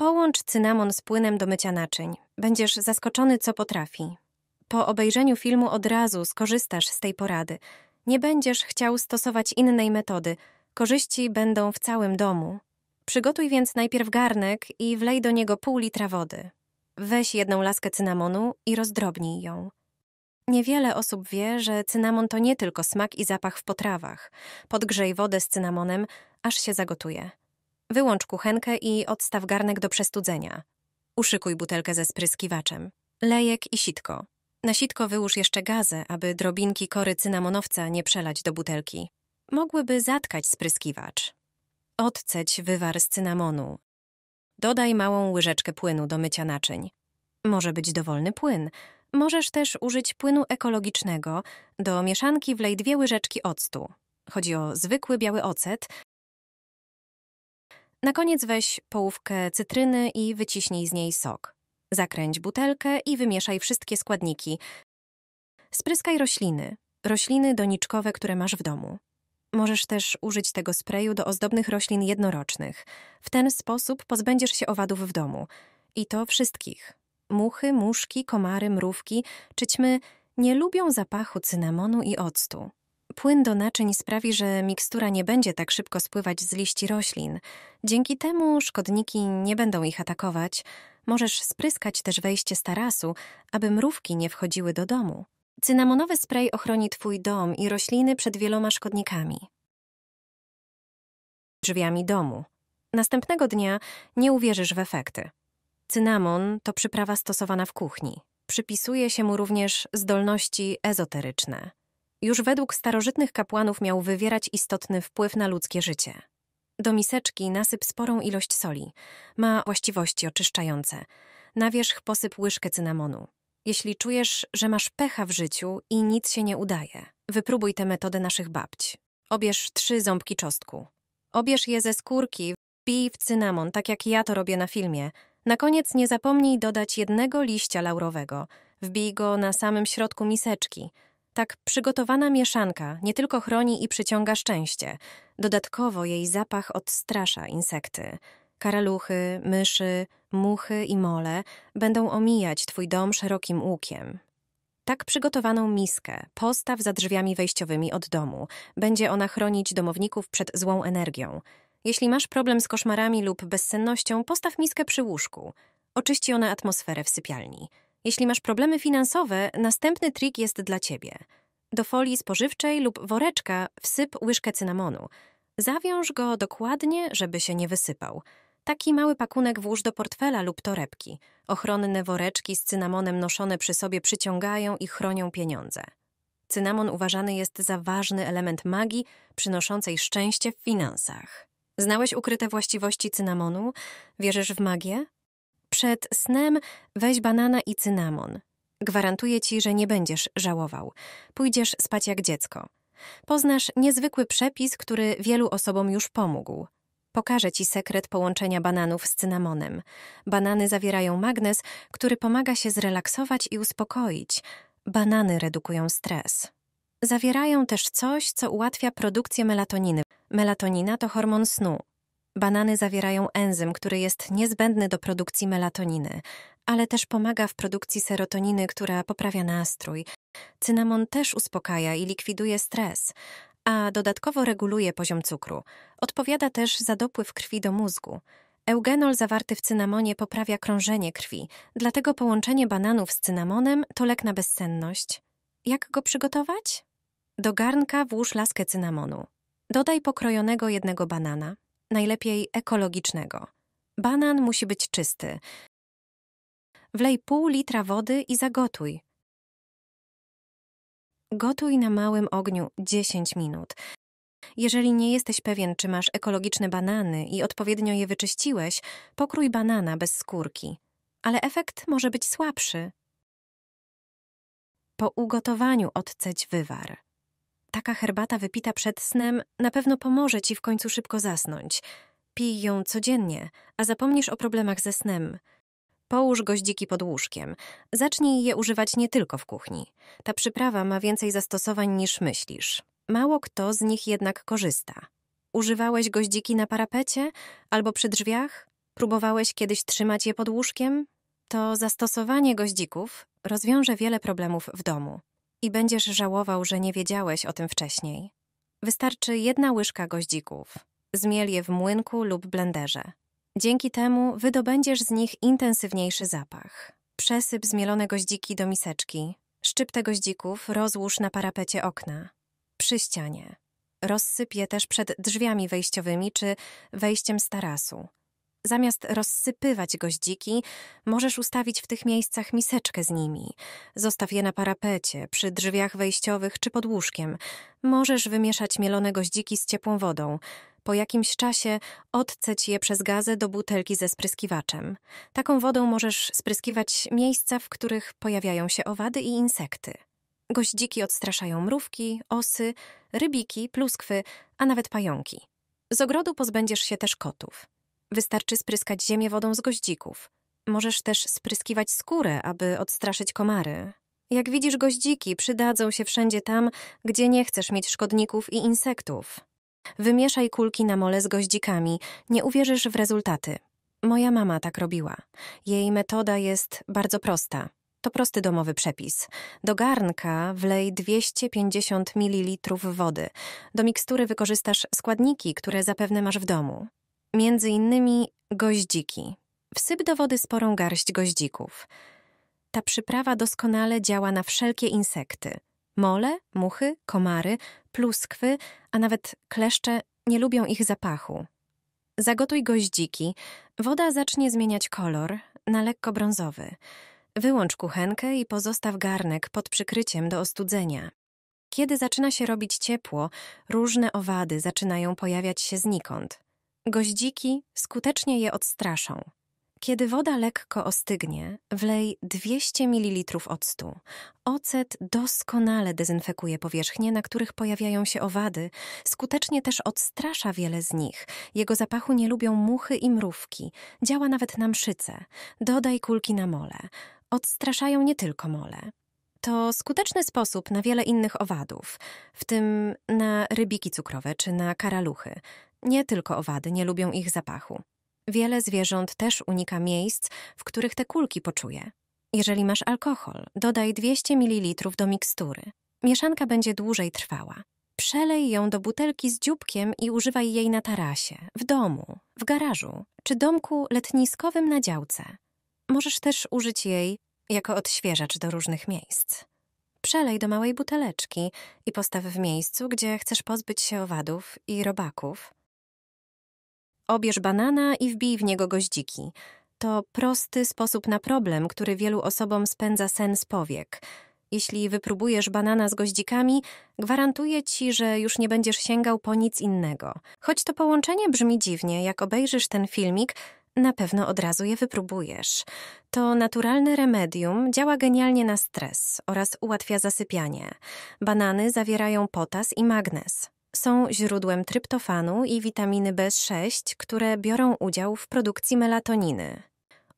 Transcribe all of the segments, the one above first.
Połącz cynamon z płynem do mycia naczyń. Będziesz zaskoczony, co potrafi. Po obejrzeniu filmu od razu skorzystasz z tej porady. Nie będziesz chciał stosować innej metody. Korzyści będą w całym domu. Przygotuj więc najpierw garnek i wlej do niego pół litra wody. Weź jedną laskę cynamonu i rozdrobnij ją. Niewiele osób wie, że cynamon to nie tylko smak i zapach w potrawach. Podgrzej wodę z cynamonem, aż się zagotuje. Wyłącz kuchenkę i odstaw garnek do przestudzenia. Uszykuj butelkę ze spryskiwaczem, lejek i sitko. Na sitko wyłóż jeszcze gazę, aby drobinki kory cynamonowca nie przelać do butelki. Mogłyby zatkać spryskiwacz. Odceć wywar z cynamonu. Dodaj małą łyżeczkę płynu do mycia naczyń. Może być dowolny płyn. Możesz też użyć płynu ekologicznego. Do mieszanki wlej dwie łyżeczki octu. Chodzi o zwykły biały ocet na koniec weź połówkę cytryny i wyciśnij z niej sok. Zakręć butelkę i wymieszaj wszystkie składniki. Spryskaj rośliny, rośliny doniczkowe, które masz w domu. Możesz też użyć tego sprayu do ozdobnych roślin jednorocznych. W ten sposób pozbędziesz się owadów w domu. I to wszystkich. Muchy, muszki, komary, mrówki czy ćmy nie lubią zapachu cynamonu i octu płyn do naczyń sprawi, że mikstura nie będzie tak szybko spływać z liści roślin. Dzięki temu szkodniki nie będą ich atakować. Możesz spryskać też wejście z tarasu, aby mrówki nie wchodziły do domu. Cynamonowy spray ochroni Twój dom i rośliny przed wieloma szkodnikami. Drzwiami domu. Następnego dnia nie uwierzysz w efekty. Cynamon to przyprawa stosowana w kuchni. Przypisuje się mu również zdolności ezoteryczne już według starożytnych kapłanów miał wywierać istotny wpływ na ludzkie życie. Do miseczki nasyp sporą ilość soli, ma właściwości oczyszczające. Na wierzch posyp łyżkę cynamonu. Jeśli czujesz, że masz pecha w życiu i nic się nie udaje, wypróbuj tę metodę naszych babci. Obierz trzy ząbki czosnku. Obierz je ze skórki, wbij w cynamon, tak jak ja to robię na filmie. Na koniec nie zapomnij dodać jednego liścia laurowego. Wbij go na samym środku miseczki – tak przygotowana mieszanka nie tylko chroni i przyciąga szczęście, dodatkowo jej zapach odstrasza insekty. Karaluchy, myszy, muchy i mole będą omijać twój dom szerokim łukiem. Tak przygotowaną miskę postaw za drzwiami wejściowymi od domu. Będzie ona chronić domowników przed złą energią. Jeśli masz problem z koszmarami lub bezsennością, postaw miskę przy łóżku. Oczyści ona atmosferę w sypialni. Jeśli masz problemy finansowe, następny trik jest dla Ciebie. Do folii spożywczej lub woreczka wsyp łyżkę cynamonu. Zawiąż go dokładnie, żeby się nie wysypał. Taki mały pakunek włóż do portfela lub torebki. Ochronne woreczki z cynamonem noszone przy sobie przyciągają i chronią pieniądze. Cynamon uważany jest za ważny element magii przynoszącej szczęście w finansach. Znałeś ukryte właściwości cynamonu? Wierzysz w magię? Przed snem weź banana i cynamon. Gwarantuję ci, że nie będziesz żałował. Pójdziesz spać jak dziecko. Poznasz niezwykły przepis, który wielu osobom już pomógł. Pokażę ci sekret połączenia bananów z cynamonem. Banany zawierają magnez, który pomaga się zrelaksować i uspokoić. Banany redukują stres. Zawierają też coś, co ułatwia produkcję melatoniny. Melatonina to hormon snu. Banany zawierają enzym, który jest niezbędny do produkcji melatoniny, ale też pomaga w produkcji serotoniny, która poprawia nastrój. Cynamon też uspokaja i likwiduje stres, a dodatkowo reguluje poziom cukru. Odpowiada też za dopływ krwi do mózgu. Eugenol zawarty w cynamonie poprawia krążenie krwi, dlatego połączenie bananów z cynamonem to lek na bezsenność. Jak go przygotować? Do garnka włóż laskę cynamonu. Dodaj pokrojonego jednego banana, najlepiej ekologicznego. Banan musi być czysty. Wlej pół litra wody i zagotuj. Gotuj na małym ogniu 10 minut. Jeżeli nie jesteś pewien, czy masz ekologiczne banany i odpowiednio je wyczyściłeś, pokrój banana bez skórki. Ale efekt może być słabszy. Po ugotowaniu odceć wywar taka herbata wypita przed snem na pewno pomoże ci w końcu szybko zasnąć. Pij ją codziennie, a zapomnisz o problemach ze snem. Połóż goździki pod łóżkiem. Zacznij je używać nie tylko w kuchni. Ta przyprawa ma więcej zastosowań niż myślisz. Mało kto z nich jednak korzysta. Używałeś goździki na parapecie albo przy drzwiach? Próbowałeś kiedyś trzymać je pod łóżkiem? To zastosowanie goździków rozwiąże wiele problemów w domu i będziesz żałował, że nie wiedziałeś o tym wcześniej. Wystarczy jedna łyżka goździków. Zmiel je w młynku lub blenderze. Dzięki temu wydobędziesz z nich intensywniejszy zapach. Przesyp zmielone goździki do miseczki. Szczyptę goździków rozłóż na parapecie okna. Przy ścianie. Rozsyp je też przed drzwiami wejściowymi czy wejściem z tarasu. Zamiast rozsypywać goździki, możesz ustawić w tych miejscach miseczkę z nimi. Zostaw je na parapecie, przy drzwiach wejściowych czy pod łóżkiem. Możesz wymieszać mielone goździki z ciepłą wodą. Po jakimś czasie odceć je przez gazę do butelki ze spryskiwaczem. Taką wodą możesz spryskiwać miejsca, w których pojawiają się owady i insekty. Goździki odstraszają mrówki, osy, rybiki, pluskwy, a nawet pająki. Z ogrodu pozbędziesz się też kotów. Wystarczy spryskać ziemię wodą z goździków. Możesz też spryskiwać skórę, aby odstraszyć komary. Jak widzisz, goździki przydadzą się wszędzie tam, gdzie nie chcesz mieć szkodników i insektów. Wymieszaj kulki na mole z goździkami, nie uwierzysz w rezultaty. Moja mama tak robiła. Jej metoda jest bardzo prosta. To prosty domowy przepis. Do garnka wlej 250 ml wody. Do mikstury wykorzystasz składniki, które zapewne masz w domu. Między innymi goździki. Wsyp do wody sporą garść goździków. Ta przyprawa doskonale działa na wszelkie insekty. Mole, muchy, komary, pluskwy, a nawet kleszcze nie lubią ich zapachu. Zagotuj goździki. Woda zacznie zmieniać kolor na lekko brązowy. Wyłącz kuchenkę i pozostaw garnek pod przykryciem do ostudzenia. Kiedy zaczyna się robić ciepło, różne owady zaczynają pojawiać się znikąd. Goździki skutecznie je odstraszą. Kiedy woda lekko ostygnie, wlej 200 ml octu. Ocet doskonale dezynfekuje powierzchnie, na których pojawiają się owady, skutecznie też odstrasza wiele z nich. Jego zapachu nie lubią muchy i mrówki, działa nawet na mszyce. Dodaj kulki na mole. Odstraszają nie tylko mole. To skuteczny sposób na wiele innych owadów, w tym na rybiki cukrowe czy na karaluchy. Nie tylko owady nie lubią ich zapachu. Wiele zwierząt też unika miejsc, w których te kulki poczuje. Jeżeli masz alkohol, dodaj 200 ml do mikstury. Mieszanka będzie dłużej trwała. Przelej ją do butelki z dzióbkiem i używaj jej na tarasie, w domu, w garażu czy domku letniskowym na działce. Możesz też użyć jej jako odświeżacz do różnych miejsc. Przelej do małej buteleczki i postaw w miejscu, gdzie chcesz pozbyć się owadów i robaków Obierz banana i wbij w niego goździki. To prosty sposób na problem, który wielu osobom spędza sen z powiek. Jeśli wypróbujesz banana z goździkami, gwarantuję ci, że już nie będziesz sięgał po nic innego. Choć to połączenie brzmi dziwnie, jak obejrzysz ten filmik, na pewno od razu je wypróbujesz. To naturalne remedium działa genialnie na stres oraz ułatwia zasypianie. Banany zawierają potas i magnez są źródłem tryptofanu i witaminy B6, które biorą udział w produkcji melatoniny.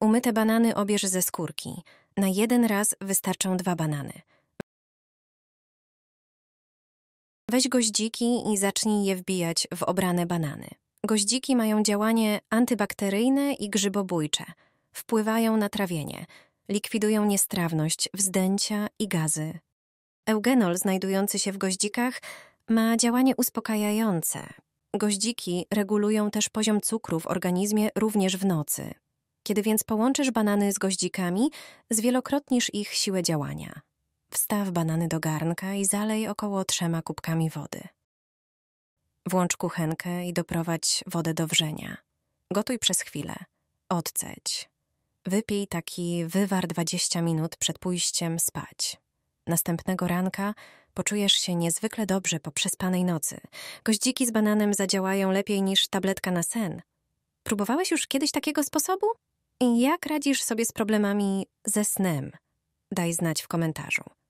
Umyte banany obierz ze skórki. Na jeden raz wystarczą dwa banany. Weź goździki i zacznij je wbijać w obrane banany. Goździki mają działanie antybakteryjne i grzybobójcze. Wpływają na trawienie, likwidują niestrawność, wzdęcia i gazy. Eugenol znajdujący się w goździkach ma działanie uspokajające. Goździki regulują też poziom cukru w organizmie również w nocy. Kiedy więc połączysz banany z goździkami, zwielokrotnisz ich siłę działania. Wstaw banany do garnka i zalej około trzema kubkami wody. Włącz kuchenkę i doprowadź wodę do wrzenia. Gotuj przez chwilę. Odceć. Wypij taki wywar 20 minut przed pójściem spać. Następnego ranka poczujesz się niezwykle dobrze po przespanej nocy. Goździki z bananem zadziałają lepiej niż tabletka na sen. Próbowałeś już kiedyś takiego sposobu? I jak radzisz sobie z problemami ze snem? Daj znać w komentarzu.